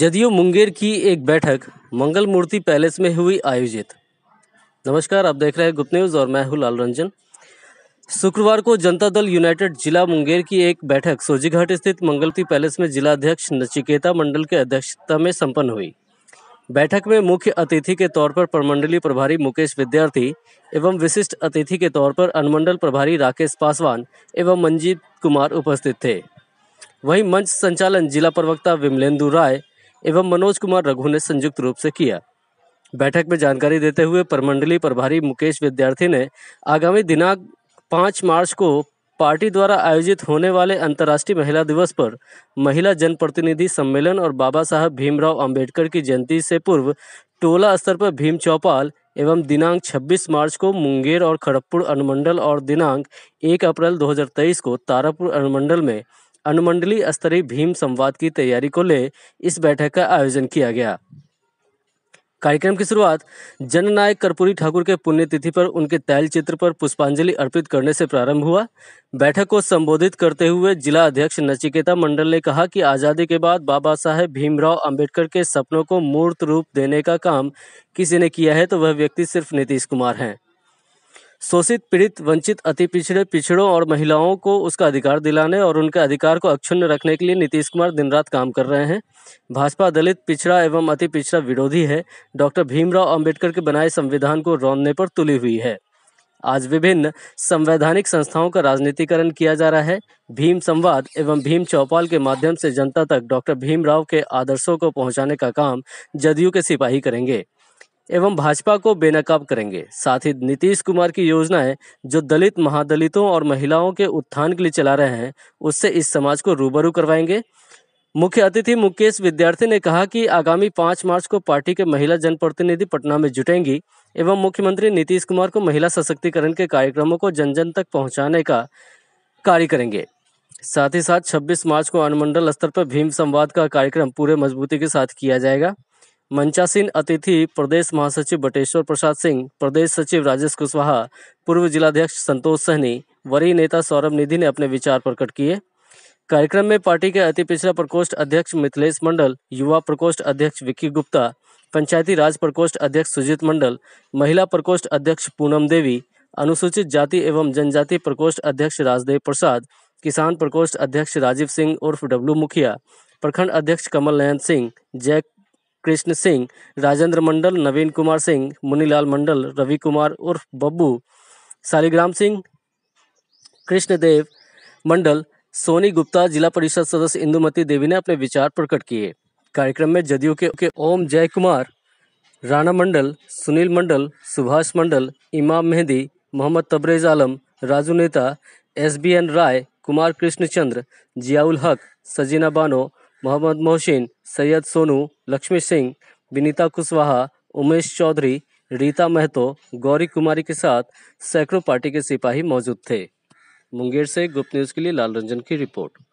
जदयू मुंगेर की एक बैठक मंगल मूर्ति पैलेस में हुई आयोजित नमस्कार आप देख रहे हैं गुप्त न्यूज़ और मैं हूँ लाल रंजन शुक्रवार को जनता दल यूनाइटेड जिला मुंगेर की एक बैठक सोजीघाट स्थित मंगलती पैलेस में जिला अध्यक्ष नचिकेता मंडल के अध्यक्षता में संपन्न हुई बैठक में मुख्य अतिथि के तौर पर प्रमंडलीय प्रभारी मुकेश विद्यार्थी एवं विशिष्ट अतिथि के तौर पर अनुमंडल प्रभारी राकेश पासवान एवं मंजीत कुमार उपस्थित थे वहीं मंच संचालन जिला प्रवक्ता विमलेंदु राय एवं मनोज कुमार रघु ने संयुक्त रूप से किया बैठक में जानकारी देते हुए प्रमंडलीय प्रभारी मुकेश विद्यार्थी ने आगामी दिनांक पाँच मार्च को पार्टी द्वारा आयोजित होने वाले अंतर्राष्ट्रीय महिला दिवस पर महिला जनप्रतिनिधि सम्मेलन और बाबा साहब भीमराव अंबेडकर की जयंती से पूर्व टोला स्तर पर भीम चौपाल एवं दिनांक 26 मार्च को मुंगेर और खड़गपुर अनुमंडल और दिनांक 1 अप्रैल 2023 को तारापुर अनुमंडल में अनुमंडलीय स्तरीय भीम संवाद की तैयारी को ले इस बैठक का आयोजन किया गया कार्यक्रम की शुरुआत जननायक कर्पूरी ठाकुर के पुण्यतिथि पर उनके तैल चित्र पर पुष्पांजलि अर्पित करने से प्रारंभ हुआ बैठक को संबोधित करते हुए जिला अध्यक्ष नचिकेता मंडल ने कहा कि आज़ादी के बाद बाबा साहेब भीमराव अंबेडकर के सपनों को मूर्त रूप देने का काम किसी ने किया है तो वह व्यक्ति सिर्फ नीतीश कुमार हैं शोषित पीड़ित वंचित अति पिछड़े पिछड़ों और महिलाओं को उसका अधिकार दिलाने और उनके अधिकार को अक्षुण्ण रखने के लिए नीतीश कुमार दिन रात काम कर रहे हैं भाजपा दलित पिछड़ा एवं अति पिछड़ा विरोधी है डॉक्टर भीमराव अंबेडकर के बनाए संविधान को रौंदने पर तुली हुई है आज विभिन्न संवैधानिक संस्थाओं का राजनीतिकरण किया जा रहा है भीम संवाद एवं भीम चौपाल के माध्यम से जनता तक डॉक्टर भीमराव के आदर्शों को पहुंचाने का काम जदयू के सिपाही करेंगे एवं भाजपा को बेनकाब करेंगे साथ ही नीतीश कुमार की योजनाएं जो दलित महादलितों और महिलाओं के उत्थान के लिए चला रहे हैं उससे इस समाज को रूबरू करवाएंगे मुख्य अतिथि मुकेश विद्यार्थी ने कहा कि आगामी पाँच मार्च को पार्टी के महिला जनप्रतिनिधि पटना में जुटेंगी एवं मुख्यमंत्री नीतीश कुमार को महिला सशक्तिकरण के कार्यक्रमों को जन जन तक पहुंचाने का कार्य करेंगे साथ ही साथ 26 मार्च को अनुमंडल स्तर पर भीम संवाद का कार्यक्रम पूरे मजबूती के साथ किया जाएगा मंचासीन अतिथि प्रदेश महासचिव बटेश्वर प्रसाद सिंह प्रदेश सचिव राजेश कुशवाहा पूर्व जिलाध्यक्ष संतोष सहनी वरीय नेता सौरभ निधि ने अपने विचार प्रकट किए कार्यक्रम में पार्टी के अति पिछड़ा प्रकोष्ठ अध्यक्ष मिथिलेश मंडल युवा प्रकोष्ठ अध्यक्ष विक्की गुप्ता पंचायती राज प्रकोष्ठ अध्यक्ष सुजीत मंडल महिला प्रकोष्ठ अध्यक्ष पूनम देवी अनुसूचित जाति एवं जनजाति प्रकोष्ठ अध्यक्ष राजदेव प्रसाद किसान प्रकोष्ठ अध्यक्ष राजीव सिंह उर्फ डब्लू मुखिया प्रखंड अध्यक्ष कमल नयन सिंह जैक कृष्ण सिंह राजेंद्र मंडल नवीन कुमार सिंह मुनीलाल मंडल रवि कुमार उर्फ बब्बू शालिग्राम सिंह कृष्णदेव मंडल सोनी गुप्ता जिला परिषद सदस्य इंदुमती देवी ने अपने विचार प्रकट किए कार्यक्रम में जदयू के, के ओम जय कुमार राणा मंडल सुनील मंडल सुभाष मंडल इमाम मेहंदी मोहम्मद तबरेज आलम राजू नेता S B N Rai Kumar Krishnachandra Ziaul Haque Sajina Bano Mohammad Mohsin Syed Sonu Lakshmi Singh Vinita Kushwaha Umesh Chaudhary Rita Mahato Gauri कुमारी के साथ सैकड़ों पार्टी के सिपाही मौजूद थे मुंगेर से गुप्त न्यूज़ के लिए लाल रंजन की रिपोर्ट